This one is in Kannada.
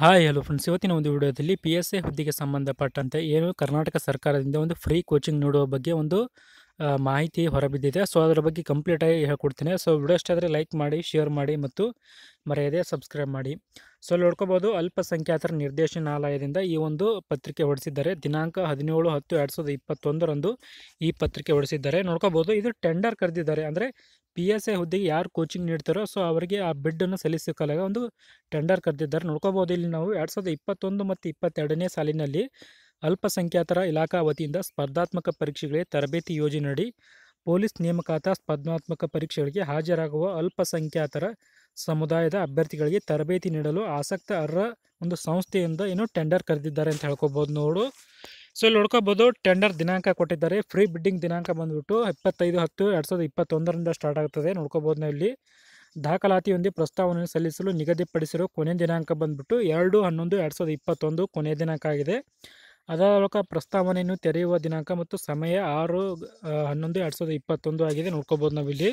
ಹಾಯ್ ಹಲೋ ಫ್ರೆಂಡ್ಸ್ ಇವತ್ತಿನ ಒಂದು ವಿಡಿಯೋದಲ್ಲಿ ಪಿ ಎಸ್ ಎ ಹುದ್ದೆಗೆ ಸಂಬಂಧಪಟ್ಟಂತೆ ಏನು ಕರ್ನಾಟಕ ಸರ್ಕಾರದಿಂದ ಒಂದು ಫ್ರೀ ಕೋಚಿಂಗ್ ನೀಡುವ ಬಗ್ಗೆ ಒಂದು ಮಾಹಿತಿ ಹೊರಬಿದ್ದಿದೆ ಸೊ ಅದರ ಬಗ್ಗೆ ಕಂಪ್ಲೀಟಾಗಿ ಹೇಳ್ಕೊಡ್ತೇನೆ ಸೊ ವಿಡಿಯೋ ಅಷ್ಟಾದರೆ ಲೈಕ್ ಮಾಡಿ ಶೇರ್ ಮಾಡಿ ಮತ್ತು ಮರೆಯದೆ ಸಬ್ಸ್ಕ್ರೈಬ್ ಮಾಡಿ ಸೊ ಅಲ್ಲಿ ನೋಡ್ಕೋಬೋದು ಅಲ್ಪಸಂಖ್ಯಾತರ ನಿರ್ದೇಶನಾಲಯದಿಂದ ಈ ಒಂದು ಪತ್ರಿಕೆ ಹೊಡೆಸಿದ್ದಾರೆ ದಿನಾಂಕ ಹದಿನೇಳು ಹತ್ತು ಎರಡು ಸಾವಿರದ ಇಪ್ಪತ್ತೊಂದರಂದು ಈ ಪತ್ರಿಕೆ ಹೊಡೆಸಿದ್ದಾರೆ ನೋಡ್ಕೋಬೋದು ಇದು ಟೆಂಡರ್ ಕರೆದಿದ್ದಾರೆ ಅಂದರೆ ಪಿ ಎಸ್ ಎ ಹುದ್ದೆಗೆ ಯಾರು ಕೋಚಿಂಗ್ ನೀಡ್ತಾರೋ ಸೊ ಅವರಿಗೆ ಆ ಬಿಡ್ಡನ್ನು ಸಲ್ಲಿಸಿಕಲಾಗ ಒಂದು ಟೆಂಡರ್ ಕರೆದಿದ್ದಾರೆ ನೋಡ್ಕೋಬೋದು ಇಲ್ಲಿ ನಾವು ಎರಡು ಸಾವಿರದ ಇಪ್ಪತ್ತೊಂದು ಮತ್ತು ಇಪ್ಪತ್ತೆರಡನೇ ಸಾಲಿನಲ್ಲಿ ಅಲ್ಪಸಂಖ್ಯಾತರ ಇಲಾಖಾ ವತಿಯಿಂದ ಸ್ಪರ್ಧಾತ್ಮಕ ಪರೀಕ್ಷೆಗಳಿಗೆ ತರಬೇತಿ ಯೋಜನೆಯಡಿ ಪೊಲೀಸ್ ನೇಮಕಾತ ಸ್ಪರ್ಧಾತ್ಮಕ ಪರೀಕ್ಷೆಗಳಿಗೆ ಹಾಜರಾಗುವ ಅಲ್ಪಸಂಖ್ಯಾತರ ಸಮುದಾಯದ ಅಭ್ಯರ್ಥಿಗಳಿಗೆ ತರಬೇತಿ ನೀಡಲು ಆಸಕ್ತ ಅರ್ಹ ಒಂದು ಸಂಸ್ಥೆಯಿಂದ ಏನು ಟೆಂಡರ್ ಕರೆದಿದ್ದಾರೆ ಅಂತ ಹೇಳ್ಕೊಬೋದು ನೋಡು ಸೊ ಇಲ್ಲಿ ನೋಡ್ಕೋಬೋದು ಟೆಂಡರ್ ದಿನಾಂಕ ಕೊಟ್ಟಿದ್ದಾರೆ ಫ್ರೀ ಬಿಡ್ಡಿಂಗ್ ದಿನಾಂಕ ಬಂದುಬಿಟ್ಟು ಇಪ್ಪತ್ತೈದು ಹತ್ತು ಎರಡು ಸಾವಿರದ ಇಪ್ಪತ್ತೊಂದರಿಂದ ಸ್ಟಾರ್ಟ್ ಆಗ್ತದೆ ನೋಡ್ಕೋಬೋದು ನಾವು ಇಲ್ಲಿ ದಾಖಲಾತಿಯೊಂದಿಗೆ ಪ್ರಸ್ತಾವನೆಯನ್ನು ಸಲ್ಲಿಸಲು ನಿಗದಿಪಡಿಸಿರೋ ಕೊನೆಯ ದಿನಾಂಕ ಬಂದುಬಿಟ್ಟು ಎರಡು ಹನ್ನೊಂದು ಎರಡು ಸಾವಿರದ ಇಪ್ಪತ್ತೊಂದು ಕೊನೆಯ ದಿನಾಂಕ ಆಗಿದೆ ಅದರ ಮೂಲಕ ಪ್ರಸ್ತಾವನೆಯನ್ನು ತೆರೆಯುವ ದಿನಾಂಕ ಮತ್ತು ಸಮಯ ಆರು ಹನ್ನೊಂದು ಎರಡು ಸಾವಿರದ ಇಪ್ಪತ್ತೊಂದು ಆಗಿದೆ ನೋಡ್ಕೋಬೋದು ನಾವಿಲ್ಲಿ